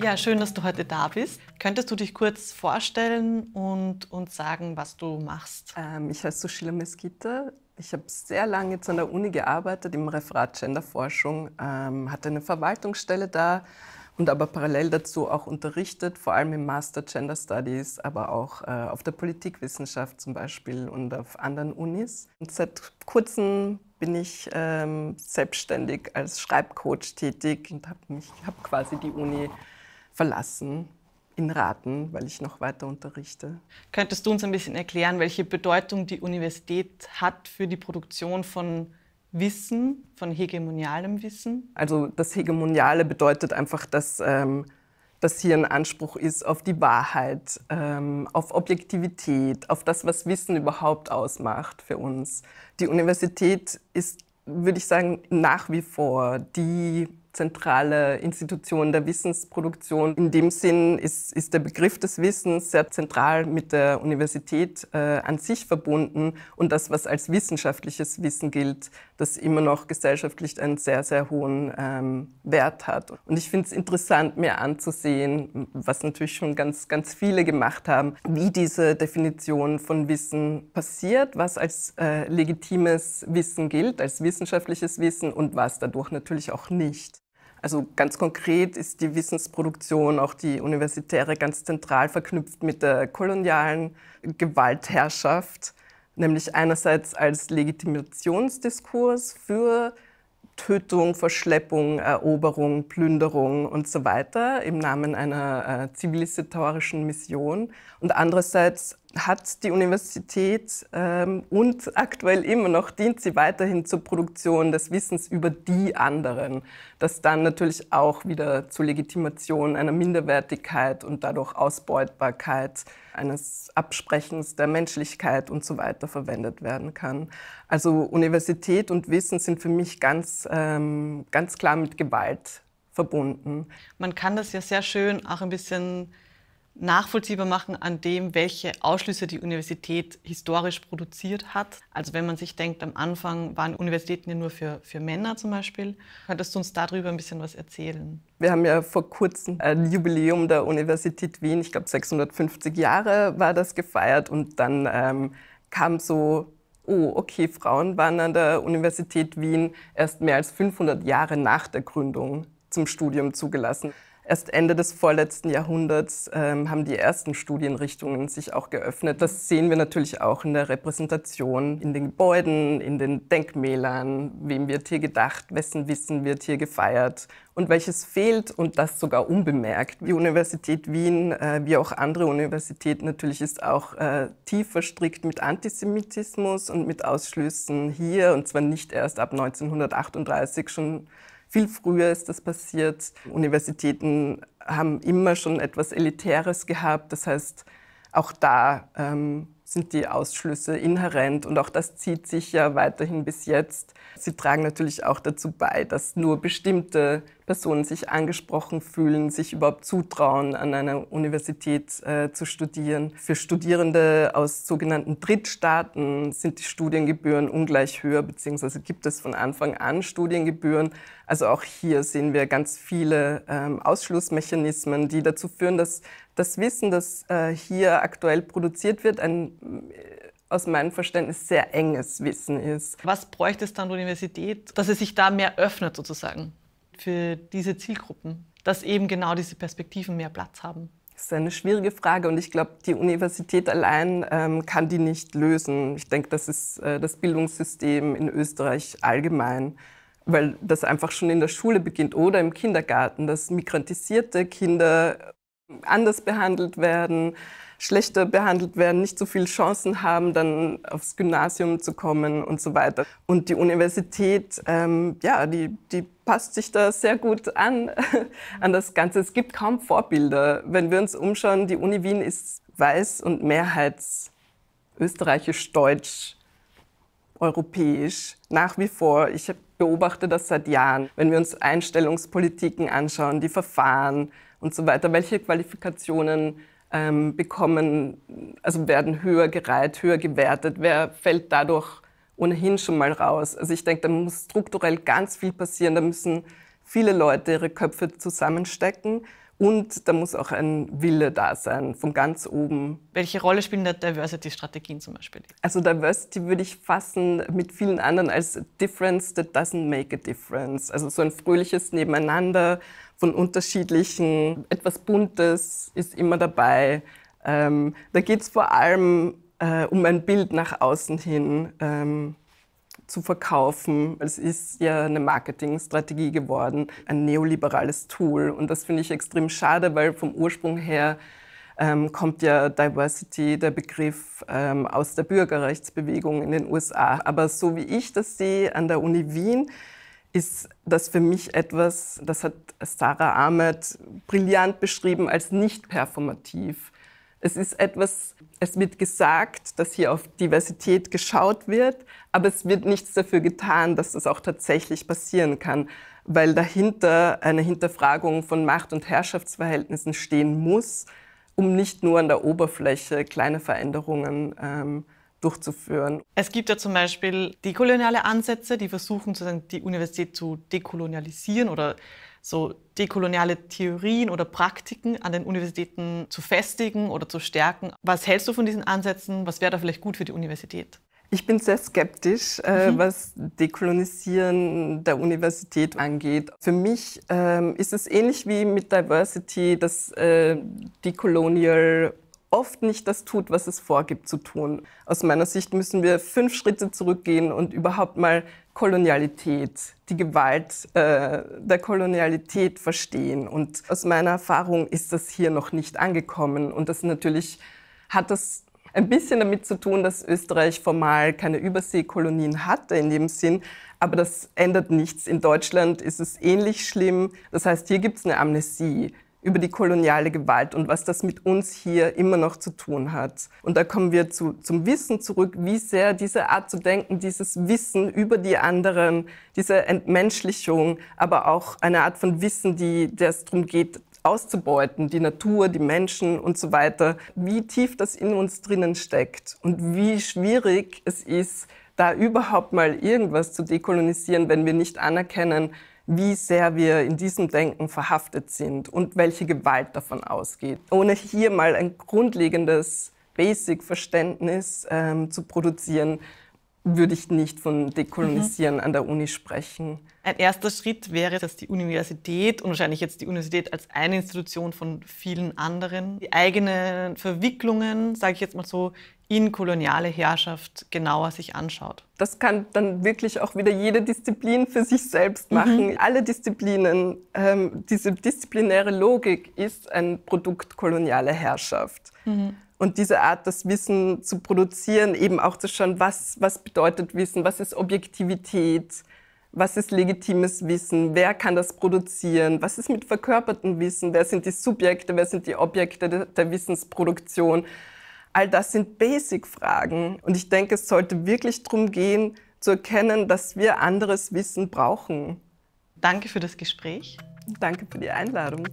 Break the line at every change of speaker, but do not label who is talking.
Ja, schön, dass du heute da bist. Könntest du dich kurz vorstellen und uns sagen, was du machst? Ähm, ich heiße
Sushila Meskita. Ich habe sehr lange jetzt an der Uni gearbeitet im Referat Genderforschung, ähm, hatte eine Verwaltungsstelle da und aber parallel dazu auch unterrichtet, vor allem im Master Gender Studies, aber auch äh, auf der Politikwissenschaft zum Beispiel und auf anderen Unis. Und seit kurzem bin ich ähm, selbstständig als Schreibcoach tätig und habe hab quasi die Uni verlassen in Raten, weil ich noch weiter unterrichte.
Könntest du uns ein bisschen erklären, welche Bedeutung die Universität hat für die Produktion von Wissen, von hegemonialem Wissen?
Also das Hegemoniale bedeutet einfach, dass, ähm, dass hier ein Anspruch ist auf die Wahrheit, ähm, auf Objektivität, auf das, was Wissen überhaupt ausmacht für uns. Die Universität ist, würde ich sagen, nach wie vor die zentrale Institution der Wissensproduktion. In dem Sinn ist, ist der Begriff des Wissens sehr zentral mit der Universität äh, an sich verbunden und das, was als wissenschaftliches Wissen gilt, das immer noch gesellschaftlich einen sehr, sehr hohen ähm, Wert hat. Und ich finde es interessant, mir anzusehen, was natürlich schon ganz, ganz viele gemacht haben, wie diese Definition von Wissen passiert, was als äh, legitimes Wissen gilt, als wissenschaftliches Wissen und was dadurch natürlich auch nicht. Also ganz konkret ist die Wissensproduktion, auch die universitäre, ganz zentral verknüpft mit der kolonialen Gewaltherrschaft, nämlich einerseits als Legitimationsdiskurs für Tötung, Verschleppung, Eroberung, Plünderung und so weiter im Namen einer äh, zivilisatorischen Mission und andererseits hat die Universität ähm, und aktuell immer noch dient sie weiterhin zur Produktion des Wissens über die anderen, das dann natürlich auch wieder zur Legitimation einer Minderwertigkeit und dadurch Ausbeutbarkeit eines Absprechens der Menschlichkeit und so weiter verwendet werden kann. Also Universität und Wissen sind für mich ganz, ähm, ganz
klar mit Gewalt verbunden. Man kann das ja sehr schön auch ein bisschen nachvollziehbar machen an dem, welche Ausschlüsse die Universität historisch produziert hat. Also wenn man sich denkt, am Anfang waren Universitäten ja nur für, für Männer zum Beispiel. Könntest du uns darüber ein bisschen was erzählen?
Wir haben ja vor kurzem ein Jubiläum der Universität Wien, ich glaube 650 Jahre war das gefeiert und dann ähm, kam so oh, okay, Frauen waren an der Universität Wien erst mehr als 500 Jahre nach der Gründung zum Studium zugelassen erst Ende des vorletzten Jahrhunderts ähm, haben die ersten Studienrichtungen sich auch geöffnet. Das sehen wir natürlich auch in der Repräsentation, in den Gebäuden, in den Denkmälern. Wem wird hier gedacht, wessen Wissen wird hier gefeiert und welches fehlt und das sogar unbemerkt. Die Universität Wien, äh, wie auch andere Universitäten natürlich, ist auch äh, tief verstrickt mit Antisemitismus und mit Ausschlüssen hier und zwar nicht erst ab 1938 schon viel früher ist das passiert. Universitäten haben immer schon etwas Elitäres gehabt. Das heißt, auch da ähm, sind die Ausschlüsse inhärent und auch das zieht sich ja weiterhin bis jetzt. Sie tragen natürlich auch dazu bei, dass nur bestimmte Personen sich angesprochen fühlen, sich überhaupt zutrauen, an einer Universität äh, zu studieren. Für Studierende aus sogenannten Drittstaaten sind die Studiengebühren ungleich höher, beziehungsweise gibt es von Anfang an Studiengebühren. Also auch hier sehen wir ganz viele ähm, Ausschlussmechanismen, die dazu führen, dass das Wissen, das äh, hier aktuell produziert wird, ein äh, aus meinem Verständnis
sehr enges Wissen ist. Was bräuchte es dann der Universität, dass es sich da mehr öffnet sozusagen für diese Zielgruppen, dass eben genau diese Perspektiven mehr Platz haben? Das ist eine
schwierige Frage und ich glaube, die Universität allein ähm, kann die nicht lösen. Ich denke, das ist äh, das Bildungssystem in Österreich allgemein, weil das einfach schon in der Schule beginnt oder im Kindergarten, dass migrantisierte Kinder anders behandelt werden, schlechter behandelt werden, nicht so viele Chancen haben, dann aufs Gymnasium zu kommen und so weiter. Und die Universität, ähm, ja, die, die passt sich da sehr gut an, an das Ganze. Es gibt kaum Vorbilder. Wenn wir uns umschauen, die Uni Wien ist weiß und mehrheits österreichisch, deutsch, europäisch, nach wie vor. Ich beobachte das seit Jahren. Wenn wir uns Einstellungspolitiken anschauen, die Verfahren, und so weiter, welche Qualifikationen ähm, bekommen, also werden höher gereiht, höher gewertet, wer fällt dadurch ohnehin schon mal raus. Also ich denke, da muss strukturell ganz viel passieren, da müssen viele Leute ihre Köpfe zusammenstecken und da muss auch ein Wille da sein, von ganz oben.
Welche Rolle spielen da Diversity-Strategien zum Beispiel?
Also Diversity würde ich fassen mit vielen anderen als Difference that doesn't make a difference. Also so ein fröhliches Nebeneinander, von unterschiedlichen, etwas Buntes ist immer dabei. Ähm, da geht es vor allem äh, um ein Bild nach außen hin ähm, zu verkaufen. Es ist ja eine Marketingstrategie geworden, ein neoliberales Tool. Und das finde ich extrem schade, weil vom Ursprung her ähm, kommt ja Diversity, der Begriff, ähm, aus der Bürgerrechtsbewegung in den USA. Aber so wie ich das sehe an der Uni Wien, ist das für mich etwas, das hat Sarah Ahmed brillant beschrieben als nicht performativ. Es ist etwas, es wird gesagt, dass hier auf Diversität geschaut wird, aber es wird nichts dafür getan, dass das auch tatsächlich passieren kann, weil dahinter eine Hinterfragung von Macht- und Herrschaftsverhältnissen stehen muss, um nicht nur an der Oberfläche kleine Veränderungen ähm, durchzuführen.
Es gibt ja zum Beispiel dekoloniale Ansätze, die versuchen, sozusagen die Universität zu dekolonialisieren oder so dekoloniale Theorien oder Praktiken an den Universitäten zu festigen oder zu stärken. Was hältst du von diesen Ansätzen? Was wäre da vielleicht gut für die Universität?
Ich bin sehr skeptisch, äh, mhm. was Dekolonisieren der Universität angeht. Für mich ähm, ist es ähnlich wie mit Diversity, dass äh, Decolonial oft nicht das tut, was es vorgibt zu tun. Aus meiner Sicht müssen wir fünf Schritte zurückgehen und überhaupt mal Kolonialität, die Gewalt äh, der Kolonialität verstehen. Und aus meiner Erfahrung ist das hier noch nicht angekommen. Und das natürlich hat das ein bisschen damit zu tun, dass Österreich formal keine Überseekolonien hatte in dem Sinn. Aber das ändert nichts. In Deutschland ist es ähnlich schlimm. Das heißt, hier gibt es eine Amnesie über die koloniale Gewalt und was das mit uns hier immer noch zu tun hat. Und da kommen wir zu, zum Wissen zurück, wie sehr diese Art zu denken, dieses Wissen über die anderen, diese Entmenschlichung, aber auch eine Art von Wissen, die der es darum geht, auszubeuten, die Natur, die Menschen und so weiter, wie tief das in uns drinnen steckt und wie schwierig es ist, da überhaupt mal irgendwas zu dekolonisieren, wenn wir nicht anerkennen, wie sehr wir in diesem Denken verhaftet sind und welche Gewalt davon ausgeht. Ohne hier mal ein grundlegendes Basic-Verständnis ähm, zu produzieren, würde ich nicht von mhm. Dekolonisieren mhm. an der Uni sprechen.
Ein erster Schritt wäre, dass die Universität und wahrscheinlich jetzt die Universität als eine Institution von vielen anderen die eigenen Verwicklungen, sage ich jetzt mal so, in koloniale Herrschaft genauer sich anschaut. Das kann dann wirklich auch wieder jede Disziplin für sich selbst mhm. machen. Mhm. Alle
Disziplinen, ähm, diese disziplinäre Logik ist ein Produkt kolonialer Herrschaft. Mhm und diese Art, das Wissen zu produzieren, eben auch zu schauen, was, was bedeutet Wissen, was ist Objektivität, was ist legitimes Wissen, wer kann das produzieren, was ist mit verkörpertem Wissen, wer sind die Subjekte, wer sind die Objekte der, der Wissensproduktion. All das sind Basic-Fragen. Und ich denke, es sollte wirklich darum gehen, zu erkennen, dass wir anderes Wissen brauchen. Danke für das Gespräch. Danke für die Einladung.